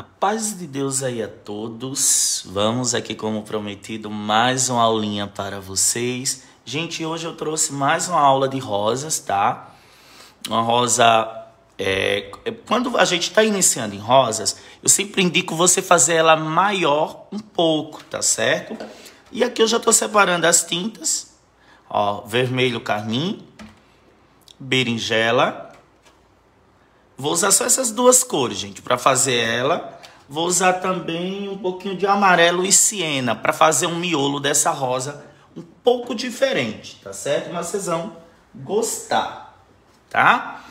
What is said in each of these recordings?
A paz de Deus aí a todos. Vamos aqui, como prometido, mais uma aulinha para vocês. Gente, hoje eu trouxe mais uma aula de rosas, tá? Uma rosa. É, é quando a gente está iniciando em rosas, eu sempre indico você fazer ela maior um pouco, tá certo? E aqui eu já estou separando as tintas. Ó, vermelho carmim, berinjela Vou usar só essas duas cores, gente, para fazer ela. Vou usar também um pouquinho de amarelo e siena para fazer um miolo dessa rosa um pouco diferente, tá certo? Mas vocês vão gostar, tá?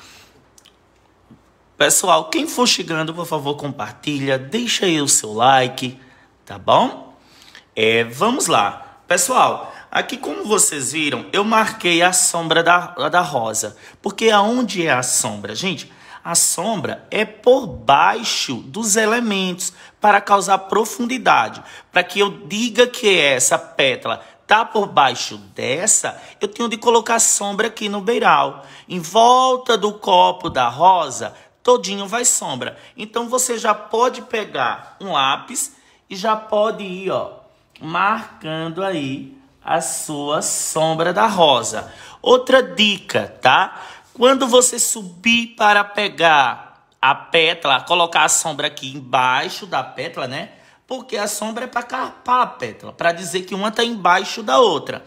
Pessoal, quem for chegando, por favor, compartilha, deixa aí o seu like, tá bom? É, vamos lá. Pessoal, aqui como vocês viram, eu marquei a sombra da, da rosa. Porque aonde é a sombra? Gente, a sombra é por baixo dos elementos para causar profundidade. Para que eu diga que é essa pétala está por baixo dessa, eu tenho de colocar sombra aqui no beiral. Em volta do copo da rosa, todinho vai sombra. Então você já pode pegar um lápis e já pode ir, ó, marcando aí a sua sombra da rosa. Outra dica, tá? Quando você subir para pegar a pétala, colocar a sombra aqui embaixo da pétala, né? Porque a sombra é para carpar a pétala, para dizer que uma está embaixo da outra.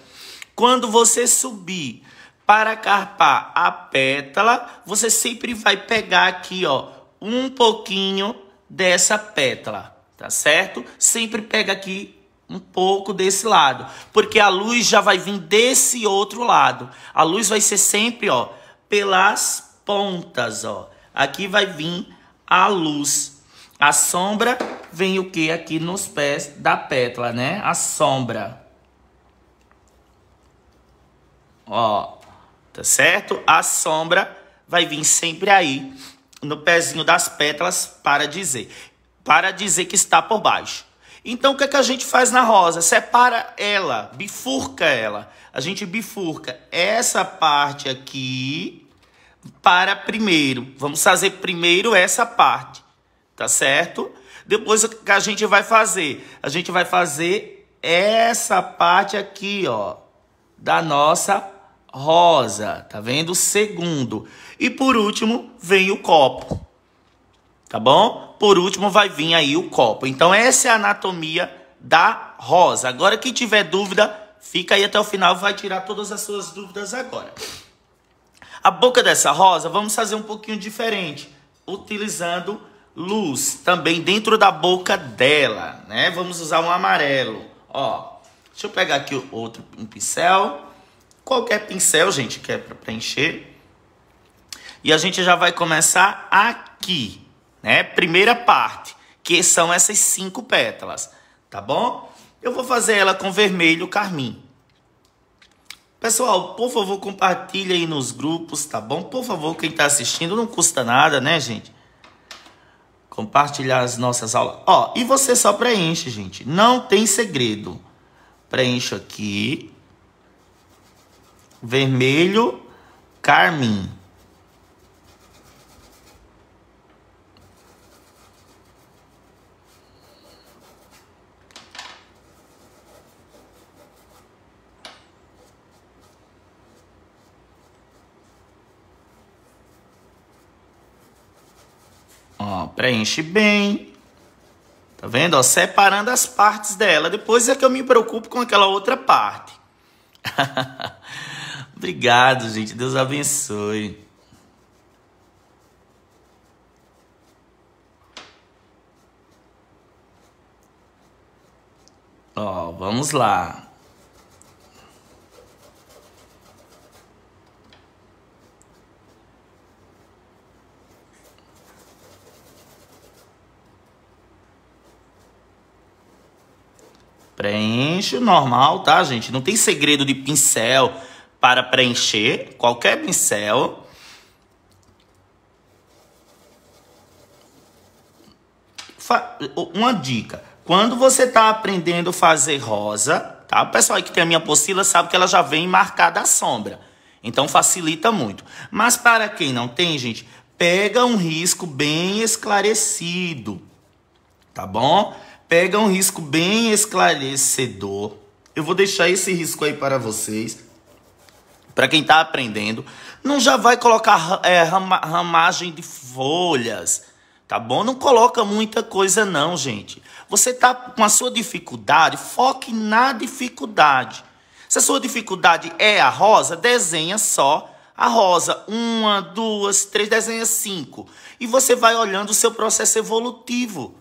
Quando você subir para carpar a pétala, você sempre vai pegar aqui, ó, um pouquinho dessa pétala, tá certo? Sempre pega aqui um pouco desse lado, porque a luz já vai vir desse outro lado. A luz vai ser sempre, ó, pelas pontas, ó. Aqui vai vir a luz. A sombra vem o que aqui nos pés da pétala, né? A sombra. Ó, tá certo? A sombra vai vir sempre aí no pezinho das pétalas para dizer, para dizer que está por baixo. Então, o que, é que a gente faz na rosa? Separa ela, bifurca ela. A gente bifurca essa parte aqui para primeiro. Vamos fazer primeiro essa parte, tá certo? Depois, o que a gente vai fazer? A gente vai fazer essa parte aqui, ó, da nossa rosa, tá vendo? Segundo. E por último, vem o copo, tá bom? Por último, vai vir aí o copo. Então, essa é a anatomia da rosa. Agora, quem tiver dúvida, fica aí até o final, vai tirar todas as suas dúvidas agora. A boca dessa rosa, vamos fazer um pouquinho diferente, utilizando luz também dentro da boca dela, né? Vamos usar um amarelo, ó. Deixa eu pegar aqui outro um pincel, qualquer pincel, gente, que é para preencher. E a gente já vai começar aqui né? Primeira parte, que são essas cinco pétalas, tá bom? Eu vou fazer ela com vermelho carmim. Pessoal, por favor, compartilha aí nos grupos, tá bom? Por favor, quem está assistindo, não custa nada, né, gente? Compartilhar as nossas aulas. Ó, e você só preenche, gente. Não tem segredo. Preencho aqui. Vermelho, carmim. Preenche bem. Tá vendo? Ó, separando as partes dela. Depois é que eu me preocupo com aquela outra parte. Obrigado, gente. Deus abençoe. Ó, vamos lá. Preenche normal, tá, gente? Não tem segredo de pincel para preencher. Qualquer pincel. Uma dica. Quando você está aprendendo a fazer rosa, tá? O pessoal aí que tem a minha apostila sabe que ela já vem marcada a sombra. Então facilita muito. Mas para quem não tem, gente, pega um risco bem esclarecido, tá bom? pega um risco bem esclarecedor. Eu vou deixar esse risco aí para vocês. Para quem está aprendendo, não já vai colocar é, rama, ramagem de folhas, tá bom? Não coloca muita coisa não, gente. Você tá com a sua dificuldade, foque na dificuldade. Se a sua dificuldade é a rosa, desenha só a rosa, uma, duas, três, desenha cinco. E você vai olhando o seu processo evolutivo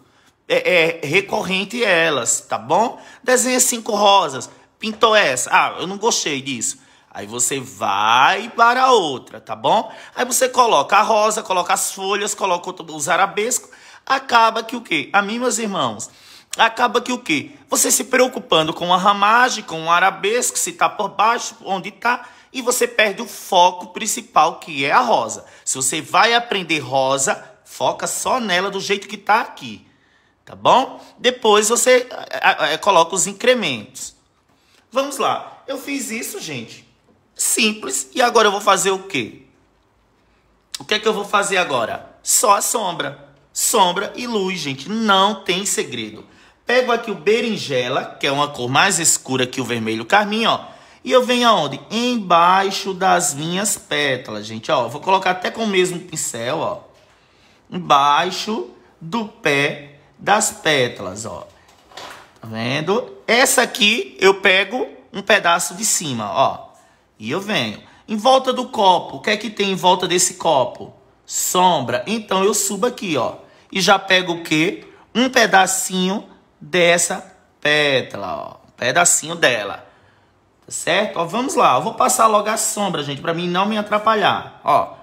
é, é recorrente elas, tá bom? Desenha cinco rosas, pintou essa. Ah, eu não gostei disso. Aí você vai para a outra, tá bom? Aí você coloca a rosa, coloca as folhas, coloca os arabescos. Acaba que o quê? A mim, meus irmãos, acaba que o quê? Você se preocupando com a ramagem, com o arabesco, se tá por baixo, onde tá? e você perde o foco principal, que é a rosa. Se você vai aprender rosa, foca só nela do jeito que tá aqui. Tá bom? Depois você eh, eh, eh, coloca os incrementos. Vamos lá. Eu fiz isso, gente. Simples. E agora eu vou fazer o quê? O que é que eu vou fazer agora? Só a sombra. Sombra e luz, gente. Não tem segredo. Pego aqui o berinjela, que é uma cor mais escura que o vermelho carmim, ó. E eu venho aonde? Embaixo das minhas pétalas, gente. Ó, vou colocar até com o mesmo pincel, ó. Embaixo do pé das pétalas, ó. Tá vendo? Essa aqui eu pego um pedaço de cima, ó. E eu venho. Em volta do copo, o que é que tem em volta desse copo? Sombra. Então eu subo aqui, ó. E já pego o quê? Um pedacinho dessa pétala, ó. Um pedacinho dela. Tá certo? Ó, vamos lá. Eu vou passar logo a sombra, gente, para mim não me atrapalhar. Ó.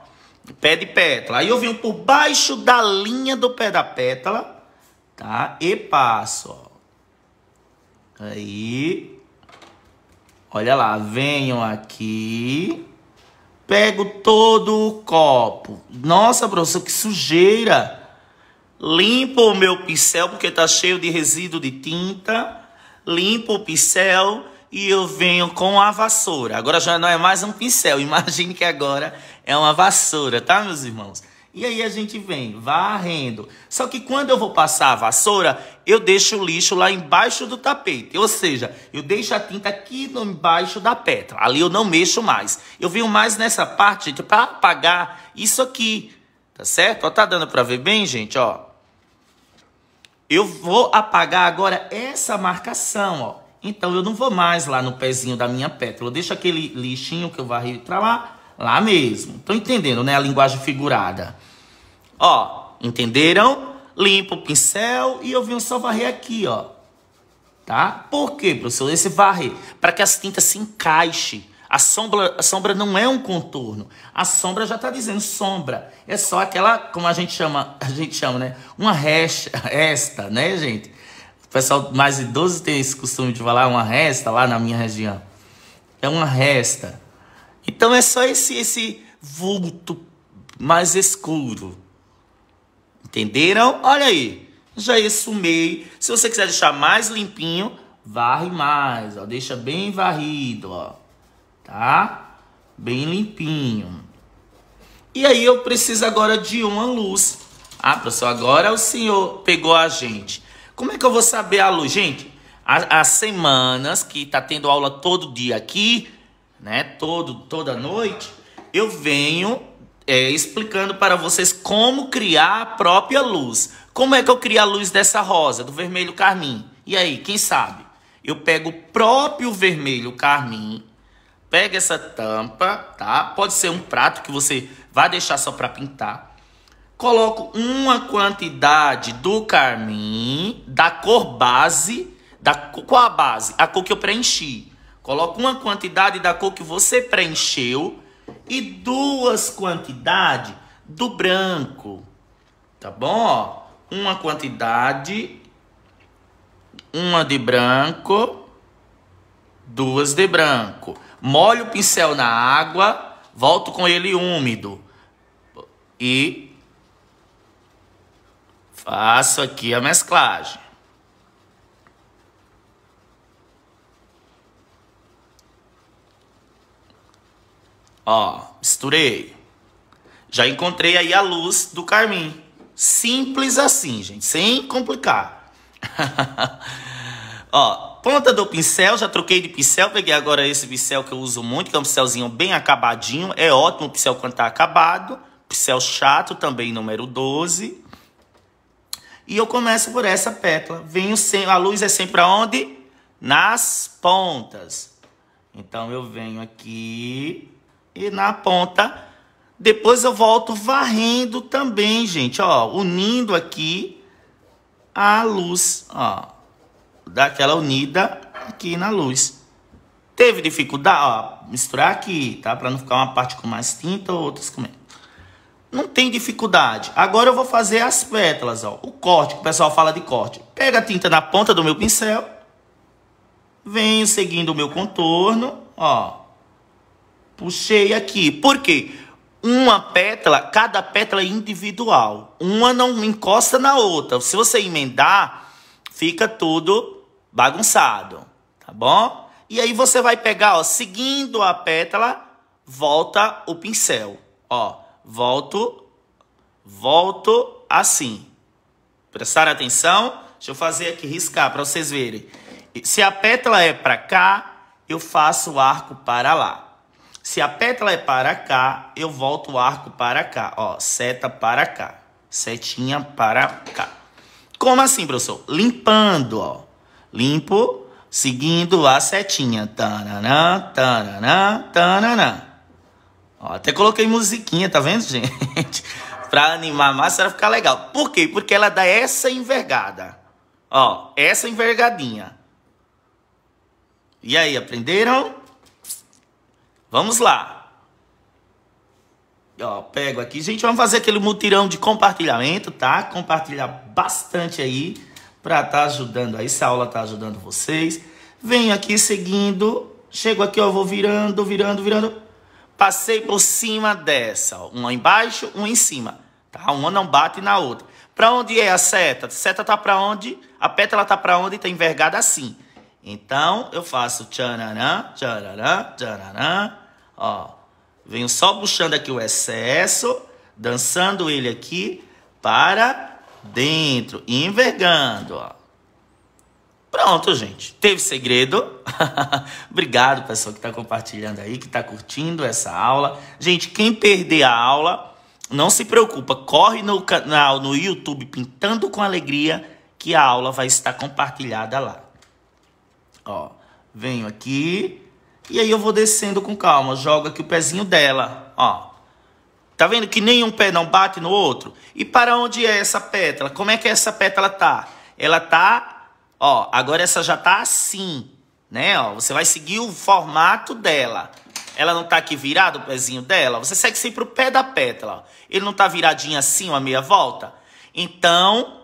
Pé de pétala. Aí eu venho por baixo da linha do pé da pétala tá? E passo, ó. Aí, olha lá, venho aqui, pego todo o copo. Nossa, professor, que sujeira! Limpo o meu pincel, porque tá cheio de resíduo de tinta. Limpo o pincel e eu venho com a vassoura. Agora já não é mais um pincel, imagine que agora é uma vassoura, tá, meus irmãos? E aí a gente vem varrendo. Só que quando eu vou passar a vassoura, eu deixo o lixo lá embaixo do tapete. Ou seja, eu deixo a tinta aqui embaixo da pedra. Ali eu não mexo mais. Eu venho mais nessa parte, gente, para apagar isso aqui. Tá certo? Ó, tá dando para ver bem, gente, ó. Eu vou apagar agora essa marcação, ó. Então eu não vou mais lá no pezinho da minha pétala. Eu deixo aquele lixinho que eu varri para lá, lá mesmo. Tô entendendo, né? A linguagem figurada. Ó, entenderam? Limpa o pincel e eu venho só varrer aqui, ó. Tá? Por quê, professor? Esse varre para que as tintas se encaixem. A sombra, a sombra não é um contorno. A sombra já está dizendo sombra. É só aquela, como a gente chama, a gente chama, né? Uma resta, esta, né, gente? O pessoal mais idoso tem esse costume de falar uma resta lá na minha região. É uma resta. Então é só esse esse vulto mais escuro, Entenderam? Olha aí. Já esfumei. Se você quiser deixar mais limpinho, varre mais, ó. Deixa bem varrido, ó. Tá? Bem limpinho. E aí eu preciso agora de uma luz. Ah, professor, agora o senhor pegou a gente. Como é que eu vou saber a luz? Gente, as semanas que tá tendo aula todo dia aqui, né? Todo, toda noite, eu venho é, explicando para vocês como criar a própria luz. Como é que eu crio a luz dessa rosa, do vermelho carmim? E aí, quem sabe? Eu pego o próprio vermelho carmim, pego essa tampa, tá? Pode ser um prato que você vai deixar só para pintar. Coloco uma quantidade do carmim, da cor base, da qual a base? A cor que eu preenchi. Coloco uma quantidade da cor que você preencheu e duas quantidades do branco. Tá bom? Uma quantidade, uma de branco, duas de branco. Molho o pincel na água, volto com ele úmido e faço aqui a mesclagem. Ó, misturei. Já encontrei aí a luz do carmim. Simples assim, gente, sem complicar. Ó, ponta do pincel, já troquei de pincel, peguei agora esse pincel que eu uso muito, que é um pincelzinho bem acabadinho. É ótimo o pincel quando tá acabado. Pincel chato também, número 12. E eu começo por essa pétala. Venho sem, a luz é sempre aonde? Nas pontas. Então eu venho aqui e na ponta. Depois eu volto varrendo também, gente, ó, unindo aqui a luz, ó. Dá aquela unida aqui na luz. Teve dificuldade, ó, misturar aqui, tá? Para não ficar uma parte com mais tinta ou outras com menos. Não tem dificuldade. Agora eu vou fazer as pétalas, ó. O corte, que o pessoal fala de corte. Pega a tinta na ponta do meu pincel. Venho seguindo o meu contorno, ó puxei aqui. Por quê? Uma pétala, cada pétala é individual. Uma não encosta na outra. Se você emendar, fica tudo bagunçado, tá bom? E aí você vai pegar, ó, seguindo a pétala, volta o pincel. Ó, volto, volto assim. Prestaram atenção? Deixa eu fazer aqui, riscar para vocês verem. Se a pétala é para cá, eu faço o arco para lá. Se a pétala é para cá, eu volto o arco para cá. Ó, seta para cá. Setinha para cá. Como assim, professor? Limpando, ó. Limpo, seguindo a setinha. Tananã, tananã, tananã. Ó, até coloquei musiquinha, tá vendo, gente? pra animar a massa, ficar legal. Por quê? Porque ela dá essa envergada. Ó, essa envergadinha. E aí, aprenderam? Vamos lá. Ó, pego aqui. Gente, vamos fazer aquele mutirão de compartilhamento, tá? Compartilhar bastante aí para estar tá ajudando aí. Essa aula tá ajudando vocês. Venho aqui seguindo. Chego aqui, ó, vou virando, virando, virando. Passei por cima dessa, ó. Uma embaixo, uma em cima, tá? Uma não bate na outra. Para onde é a seta? A seta tá para onde? A pétala tá para onde? Tá envergada assim. Então, eu faço tchananã, tchananã, tchananã, Ó, venho só puxando aqui o excesso, dançando ele aqui para dentro, envergando, ó. Pronto, gente. Teve segredo? Obrigado, pessoal, que está compartilhando aí, que está curtindo essa aula. Gente, quem perder a aula, não se preocupa. Corre no canal, no YouTube, Pintando com Alegria, que a aula vai estar compartilhada lá. Ó, venho aqui, e aí eu vou descendo com calma. Joga aqui o pezinho dela, ó. Tá vendo que nenhum pé não bate no outro? E para onde é essa pétala? Como é que essa pétala tá? Ela tá, ó, agora essa já tá assim, né? Ó, você vai seguir o formato dela. Ela não tá aqui virado o pezinho dela? Você segue sempre o pé da pétala. Ó. Ele não tá viradinho assim, uma meia volta? Então,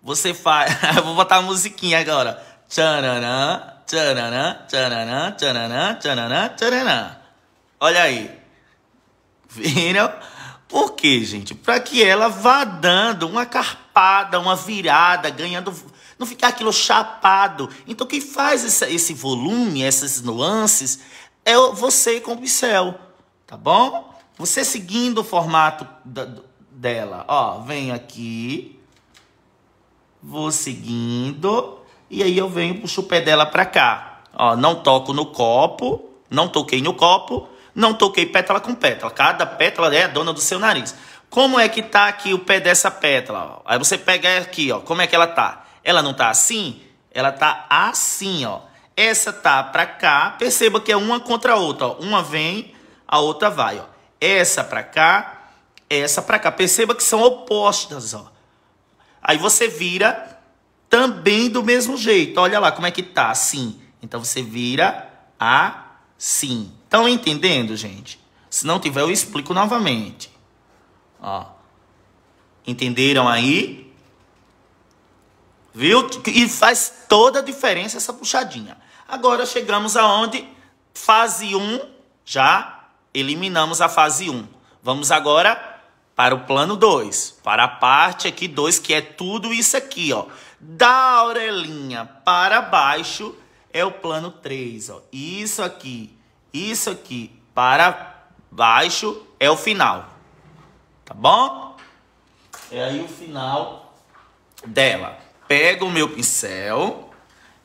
você faz... Eu vou botar a musiquinha agora. Tchararã. Tchananã, tchananã, tchananã, tchananã, tchananã. Olha aí. Viram? Por quê, gente? Para que ela vá dando uma carpada, uma virada, ganhando. Não ficar aquilo chapado. Então, quem faz esse, esse volume, essas nuances, é você com o pincel. Tá bom? Você seguindo o formato da, dela. Ó, vem aqui. Vou seguindo. E aí eu venho, puxo o pé dela para cá. Ó, não toco no copo, não toquei no copo, não toquei pétala com pétala. Cada pétala é a dona do seu nariz. Como é que tá aqui o pé dessa pétala? Aí você pega aqui, ó. Como é que ela tá? Ela não tá assim? Ela tá assim, ó. Essa tá para cá. Perceba que é uma contra a outra, ó. Uma vem, a outra vai, ó. Essa para cá, essa para cá. Perceba que são opostas, ó. Aí você vira também do mesmo jeito. Olha lá como é que tá, assim. Então você vira assim. Estão entendendo, gente? Se não tiver, eu explico novamente. Ó. Entenderam aí? Viu? E faz toda a diferença essa puxadinha. Agora chegamos aonde? Fase 1, já eliminamos a fase 1. Vamos agora para o plano 2, para a parte aqui 2, que é tudo isso aqui, ó da orelhinha para baixo é o plano 3, ó. Isso aqui, isso aqui para baixo é o final. Tá bom? É aí o final dela. Pego o meu pincel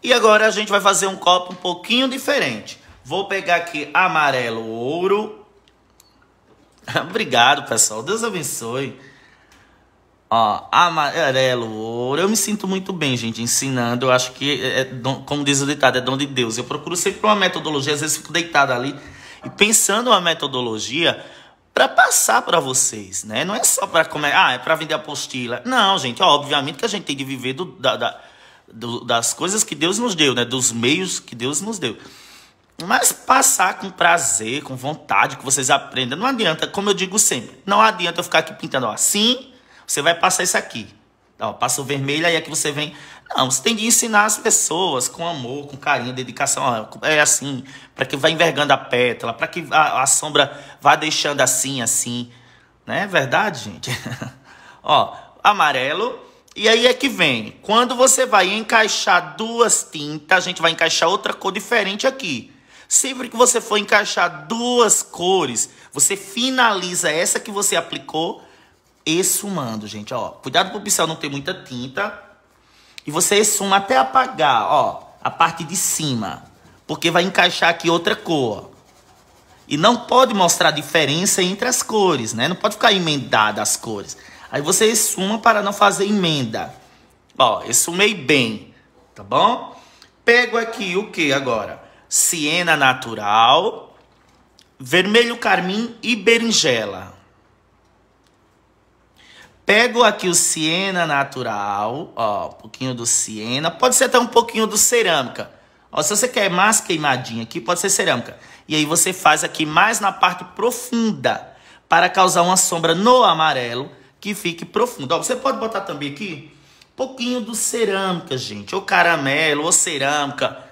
e agora a gente vai fazer um copo um pouquinho diferente. Vou pegar aqui amarelo ouro. Obrigado, pessoal. Deus abençoe. Ó, amarelo, ouro. Eu me sinto muito bem, gente, ensinando. Eu acho que, é, é como diz o ditado, é dom de Deus. Eu procuro sempre uma metodologia, às vezes fico deitado ali e pensando uma metodologia para passar para vocês, né? Não é só para comer, ah, é para vender apostila. Não, gente, ó, obviamente que a gente tem de viver do, da, da, do, das coisas que Deus nos deu, né? Dos meios que Deus nos deu. Mas passar com prazer, com vontade, que vocês aprendam. Não adianta, como eu digo sempre, não adianta eu ficar aqui pintando ó, assim você vai passar isso aqui. Ó, passa o vermelho, aí é que você vem. Não, você tem de ensinar as pessoas com amor, com carinho, dedicação. Ó, é assim, para que vá envergando a pétala, para que a, a, sombra vá deixando assim, assim. Não né? é verdade, gente? ó, amarelo. E aí é que vem. Quando você vai encaixar duas tintas, a gente vai encaixar outra cor diferente aqui. Sempre que você for encaixar duas cores, você finaliza essa que você aplicou Exumando, gente, ó. Cuidado pro pincel não ter muita tinta. E você exuma até apagar, ó, a parte de cima. Porque vai encaixar aqui outra cor. E não pode mostrar diferença entre as cores, né? Não pode ficar emendada as cores. Aí você exuma para não fazer emenda. Ó, esfumei bem, tá bom? Pego aqui o que agora? Siena natural, vermelho carmim e berinjela. Pego aqui o siena natural, ó, um pouquinho do siena, pode ser até um pouquinho do cerâmica. Ó, se você quer mais queimadinha aqui, pode ser cerâmica. E aí você faz aqui mais na parte profunda, para causar uma sombra no amarelo que fique profunda. Ó, você pode botar também aqui um pouquinho do cerâmica, gente, ou caramelo, ou cerâmica,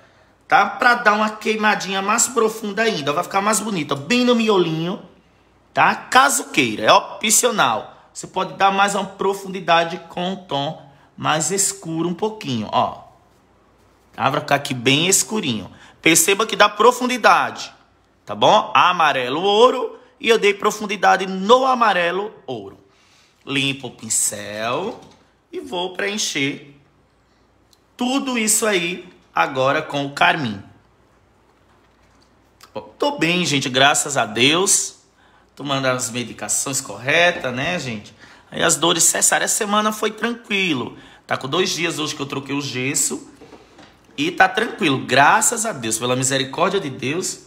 tá? Para dar uma queimadinha mais profunda ainda, vai ficar mais bonito, bem no miolinho, tá? Caso queira, é opcional. Você pode dar mais uma profundidade com um tom mais escuro um pouquinho, ó. Tá? Vai ficar aqui bem escurinho. Perceba que dá profundidade, tá bom? Amarelo, ouro. E eu dei profundidade no amarelo, ouro. Limpo o pincel e vou preencher tudo isso aí agora com o carmim. tô bem, gente, graças a Deus tomando as medicações corretas, né, gente? Aí as dores cessaram. A semana foi tranquilo. Tá com dois dias hoje que eu troquei o gesso. E tá tranquilo, graças a Deus, pela misericórdia de Deus.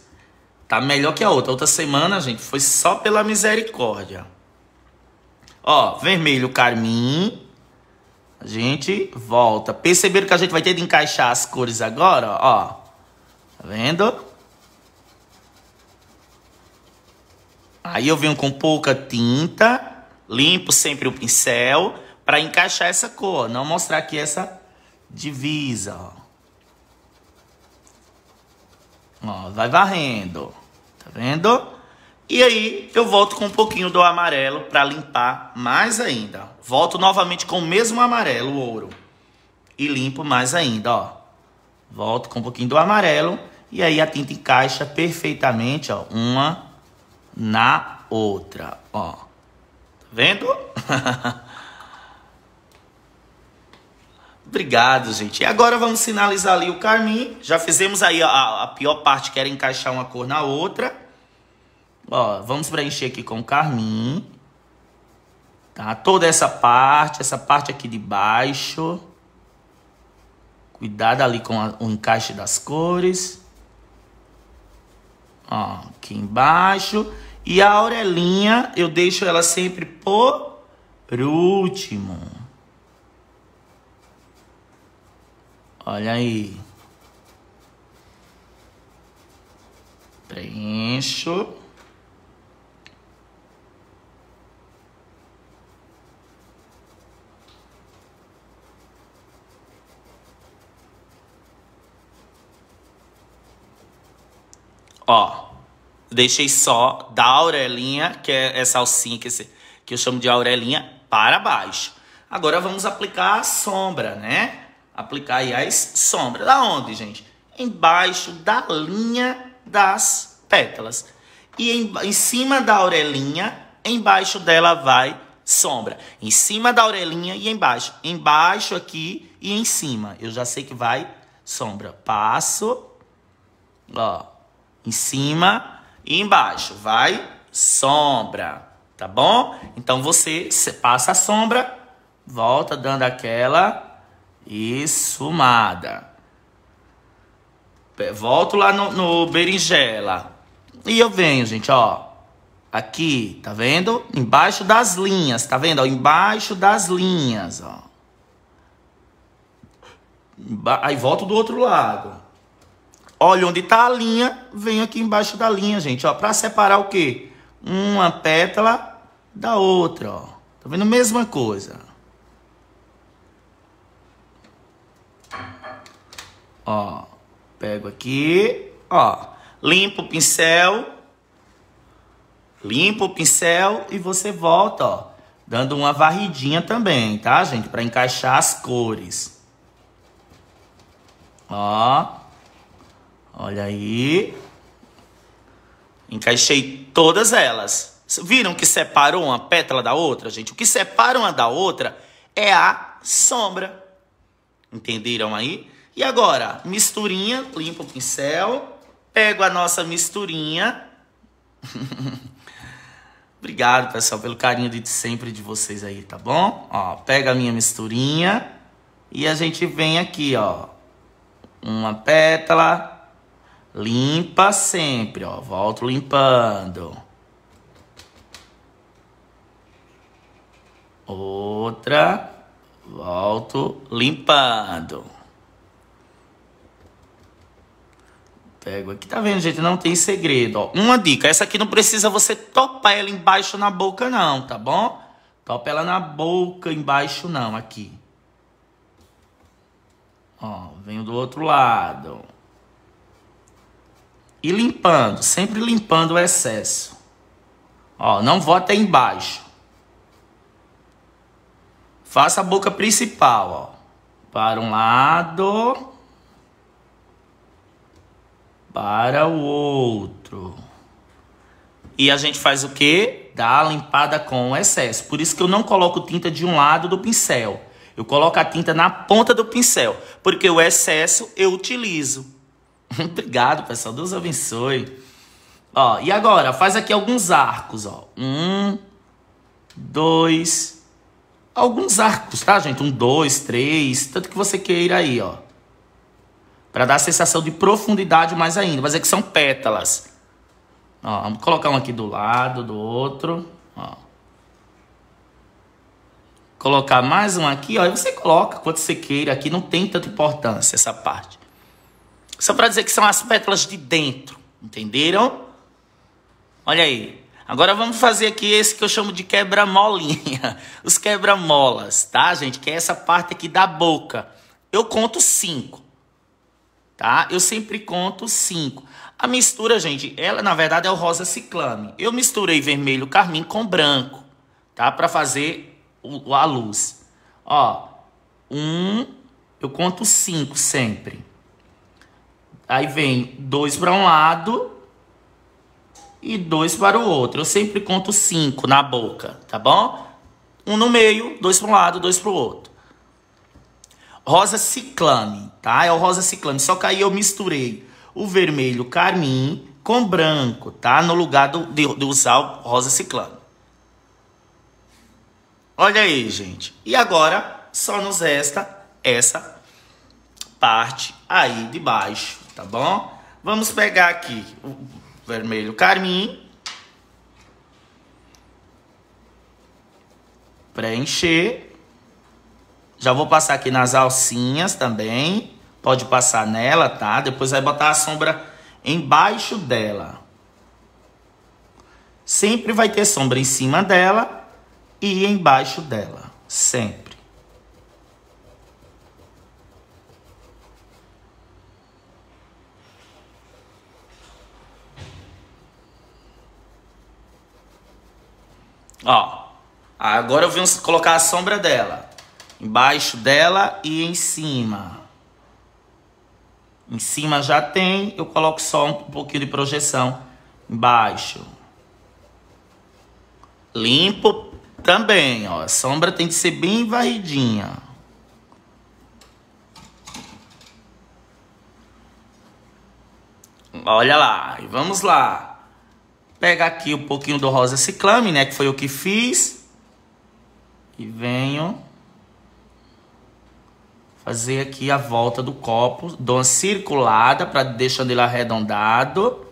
Tá melhor que a outra. outra semana, gente, foi só pela misericórdia. Ó, vermelho, carmim. A gente volta. Perceberam que a gente vai ter de encaixar as cores agora? Ó, tá vendo? Aí eu venho com pouca tinta, limpo sempre o pincel para encaixar essa cor, não mostrar aqui essa divisa, ó. Ó, vai varrendo, tá vendo? E aí eu volto com um pouquinho do amarelo para limpar mais ainda. Volto novamente com o mesmo amarelo, ouro. E limpo mais ainda, ó. Volto com um pouquinho do amarelo e aí a tinta encaixa perfeitamente, ó. Uma, na outra, ó. Tá vendo? Obrigado, gente. E agora vamos sinalizar ali o carmim. Já fizemos aí a, a pior parte, que era encaixar uma cor na outra. Ó, vamos preencher aqui com carmim. Tá? Toda essa parte, essa parte aqui de baixo. Cuidado ali com a, o encaixe das cores. Ó, aqui embaixo. E a orelhinha, eu deixo ela sempre por último. Olha aí. Preencho. Ó. Deixei só da Aurelinha, que é essa alcinha que, esse, que eu chamo de Aurelinha, para baixo. Agora vamos aplicar a sombra, né? Aplicar aí as sombras. Da onde, gente? Embaixo da linha das pétalas. E em, em cima da orelhinha, embaixo dela vai sombra. Em cima da orelhinha e embaixo. Embaixo aqui e em cima. Eu já sei que vai sombra. Passo. Ó. Em cima e embaixo vai sombra, tá bom? Então você passa a sombra, volta dando aquela esfumada. Volto lá no, no berinjela. E eu venho, gente, ó. Aqui, tá vendo? Embaixo das linhas, tá vendo? Ó, embaixo das linhas, ó. Aí volto do outro lado. Olha onde está a linha, vem aqui embaixo da linha, gente, ó, para separar o quê? Uma pétala da outra, ó. Tá vendo? Mesma coisa. Ó, pego aqui, ó, limpo o pincel, limpa o pincel e você volta, ó, dando uma varridinha também, tá, gente? Para encaixar as cores. Ó. Olha aí. Encaixei todas elas. Viram que separou uma pétala da outra, gente? O que separa uma da outra é a sombra. Entenderam aí? E agora, misturinha, limpo o pincel, pego a nossa misturinha. Obrigado, pessoal, pelo carinho de sempre de vocês aí, tá bom? Ó, pega a minha misturinha e a gente vem aqui, ó. Uma pétala, Limpa sempre, ó. Volto limpando. Outra. Volto limpando. Pego aqui, tá vendo, gente? Não tem segredo, ó. Uma dica, essa aqui não precisa você topar ela embaixo na boca não, tá bom? Topa ela na boca embaixo não, aqui. Ó, venho do outro lado. E limpando, sempre limpando o excesso. Ó, não vota embaixo. Faça a boca principal, ó. Para um lado. Para o outro. E a gente faz o quê? Dá a limpada com o excesso. Por isso que eu não coloco tinta de um lado do pincel. Eu coloco a tinta na ponta do pincel, porque o excesso eu utilizo. Obrigado, pessoal. Deus abençoe. Ó, e agora, faz aqui alguns arcos, ó. Um, dois, alguns arcos, tá, gente? Um, dois, três, tanto que você queira aí, ó. Pra dar a sensação de profundidade mais ainda. Mas é que são pétalas. Ó, vamos colocar um aqui do lado, do outro, ó. Colocar mais um aqui, ó. E você coloca quanto você queira aqui, não tem tanta importância essa parte. Só para dizer que são as pétalas de dentro. Entenderam? Olha aí. Agora vamos fazer aqui esse que eu chamo de quebra-molinha. Os quebra-molas, tá, gente? Que é essa parte aqui da boca. Eu conto cinco. Tá? Eu sempre conto cinco. A mistura, gente, ela na verdade é o rosa ciclame. Eu misturei vermelho carmim com branco, tá? Para fazer o, a luz. Ó, um, eu conto cinco sempre. Aí vem dois para um lado e dois para o outro. Eu sempre conto cinco na boca, tá bom? Um no meio, dois para um lado, dois para o outro. Rosa ciclame, tá? É o rosa ciclame. Só que aí eu misturei o vermelho carmim com branco, tá? No lugar do, de, de usar o rosa ciclame. Olha aí, gente. E agora só nos resta essa parte aí de baixo tá bom? Vamos pegar aqui o vermelho carmim. Preencher. Já vou passar aqui nas alcinhas também. Pode passar nela, tá? Depois vai botar a sombra embaixo dela. Sempre vai ter sombra em cima dela e embaixo dela. Sempre. Ó, agora eu vim colocar a sombra dela. Embaixo dela e em cima. Em cima já tem, eu coloco só um pouquinho de projeção. Embaixo. Limpo também, ó. A sombra tem que ser bem varridinha. Olha lá, e vamos lá pegar aqui um pouquinho do rosa ciclame, né? Que foi o que fiz. E venho fazer aqui a volta do copo. Dou uma circulada para deixando ele arredondado.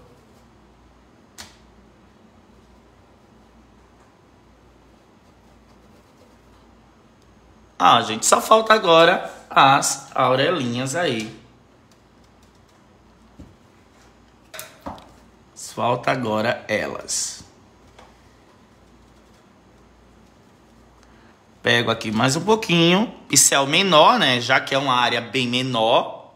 Ah, gente, só falta agora as aurelinhas aí. Falta agora elas. Pego aqui mais um pouquinho. Pincel é menor, né? Já que é uma área bem menor.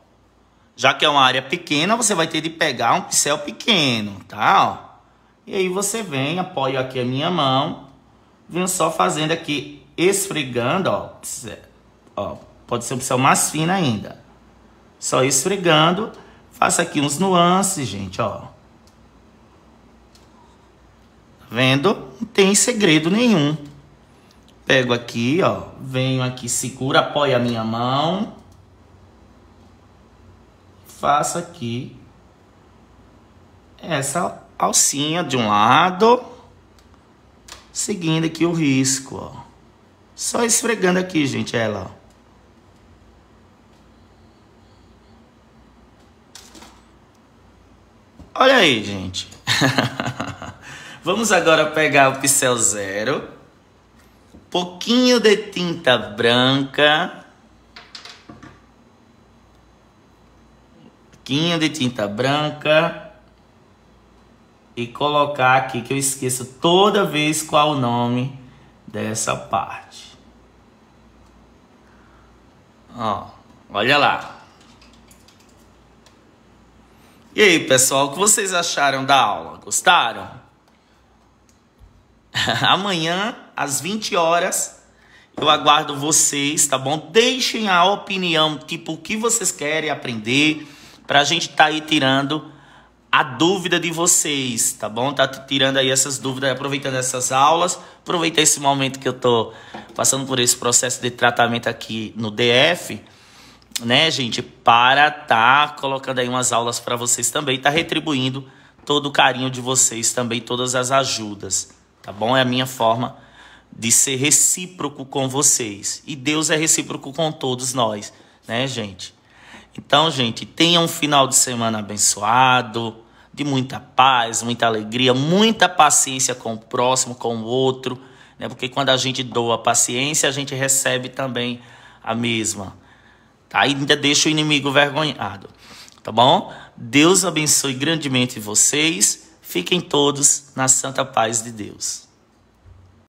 Já que é uma área pequena, você vai ter de pegar um pincel pequeno, tá? E aí você vem, apoio aqui a minha mão. Venho só fazendo aqui, esfregando, ó. ó pode ser um pincel mais fino ainda. Só esfregando. Faça aqui uns nuances, gente, ó. Vendo? Não tem segredo nenhum. Pego aqui, ó. Venho aqui, segura, apoia a minha mão. Faço aqui essa alcinha de um lado. Seguindo aqui o risco, ó. Só esfregando aqui, gente, ela, ó. Olha aí, gente. Vamos agora pegar o pincel zero. Pouquinho de tinta branca. Pouquinho de tinta branca. E colocar aqui que eu esqueço toda vez qual o nome dessa parte. Ó, olha lá. E aí, pessoal, o que vocês acharam da aula? Gostaram? Amanhã, às 20 horas, eu aguardo vocês, tá bom? Deixem a opinião, tipo, o que vocês querem aprender, pra gente tá aí tirando a dúvida de vocês, tá bom? Tá tirando aí essas dúvidas, aproveitando essas aulas, aproveitar esse momento que eu tô passando por esse processo de tratamento aqui no DF, né, gente? Para tá colocando aí umas aulas para vocês também, tá retribuindo todo o carinho de vocês também, todas as ajudas tá bom? É a minha forma de ser recíproco com vocês. E Deus é recíproco com todos nós, né, gente? Então, gente, tenha um final de semana abençoado, de muita paz, muita alegria, muita paciência com o próximo, com o outro, né? Porque quando a gente doa paciência, a gente recebe também a mesma. Tá? Ainda deixa o inimigo vergonhado, tá bom? Deus abençoe grandemente vocês. Fiquem todos na santa paz de Deus.